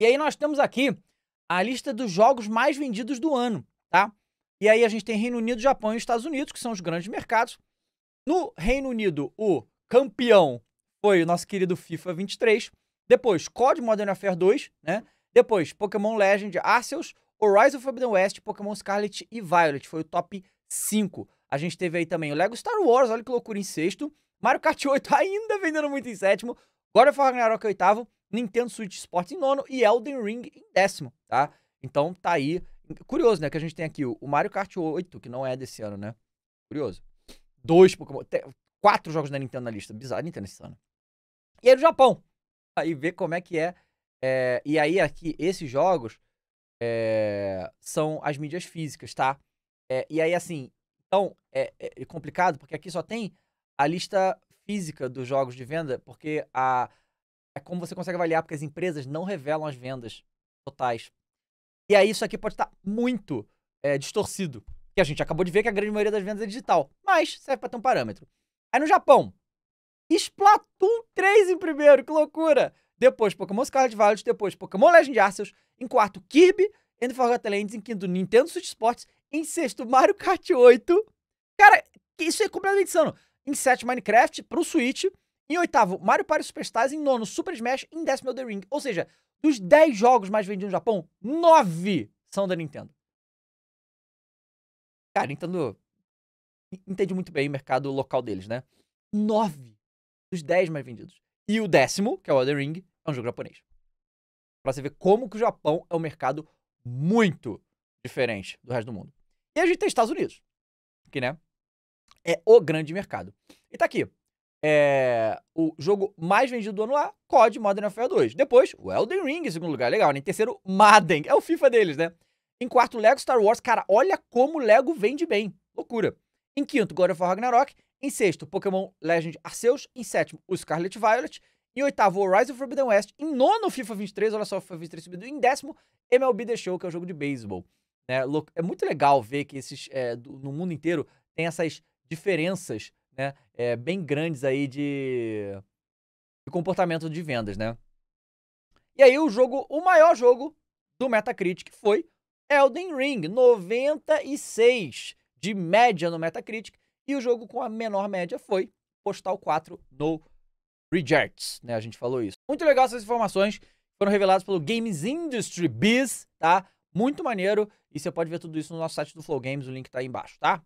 E aí nós temos aqui a lista dos jogos mais vendidos do ano, tá? E aí a gente tem Reino Unido, Japão e Estados Unidos, que são os grandes mercados. No Reino Unido, o campeão foi o nosso querido FIFA 23. Depois, COD Modern Warfare 2, né? Depois, Pokémon Legend, Arceus, Horizon Forbidden West, Pokémon Scarlet e Violet. Foi o top 5. A gente teve aí também o Lego Star Wars, olha que loucura, em sexto. Mario Kart 8 ainda vendendo muito em sétimo. God of War Ragnarok oitavo. Nintendo Switch Sports em nono e Elden Ring em décimo, tá? Então tá aí. Curioso, né? Que a gente tem aqui o Mario Kart 8, que não é desse ano, né? Curioso. Dois Pokémon. Quatro jogos da Nintendo na lista. Bizarro, Nintendo esse ano. E aí no Japão. Aí ver como é que é. é. E aí aqui, esses jogos é... são as mídias físicas, tá? É... E aí assim, então é, é, é complicado porque aqui só tem a lista física dos jogos de venda, porque a é como você consegue avaliar, porque as empresas não revelam as vendas totais. E aí isso aqui pode estar muito é, distorcido. Que a gente acabou de ver que a grande maioria das vendas é digital. Mas serve para ter um parâmetro. Aí no Japão, Splatoon 3 em primeiro, que loucura! Depois Pokémon Scarlet Violet, depois Pokémon Legend Arceus, em quarto Kirby and Forgotten Lands, em quinto Nintendo Switch Sports, em sexto Mario Kart 8. Cara, isso é completamente insano. Em sétimo Minecraft pro Switch, em oitavo, Mario Party Superstars. Em nono, Super Smash. Em décimo, The Ring. Ou seja, dos 10 jogos mais vendidos no Japão, 9 são da Nintendo. Cara, Nintendo entende muito bem o mercado local deles, né? 9 dos 10 mais vendidos. E o décimo, que é o The Ring, é um jogo japonês. Pra você ver como que o Japão é um mercado muito diferente do resto do mundo. E a gente tem Estados Unidos, que né, é o grande mercado. E tá aqui é, o jogo mais vendido do ano lá, COD Modern Warfare 2. Depois, o Elden Ring em segundo lugar, legal, né? Em terceiro, Madden, é o FIFA deles, né? Em quarto, Lego Star Wars. Cara, olha como Lego vende bem. Loucura. Em quinto, God of War Ragnarok. Em sexto, Pokémon Legend Arceus. Em sétimo, o Scarlet Violet. Em oitavo, Horizon Forbidden West. Em nono, FIFA 23. Olha só, FIFA 23 subindo. Em décimo, MLB The Show, que é o jogo de beisebol. É, é muito legal ver que esses, é, do, no mundo inteiro tem essas diferenças né, é, bem grandes aí de, de comportamento de vendas, né? E aí o jogo, o maior jogo do Metacritic foi Elden Ring, 96 de média no Metacritic, e o jogo com a menor média foi Postal 4 no Rejects, né? A gente falou isso. Muito legal essas informações foram reveladas pelo Games Industry Biz, tá? Muito maneiro, e você pode ver tudo isso no nosso site do Flow Games, o link tá aí embaixo, tá?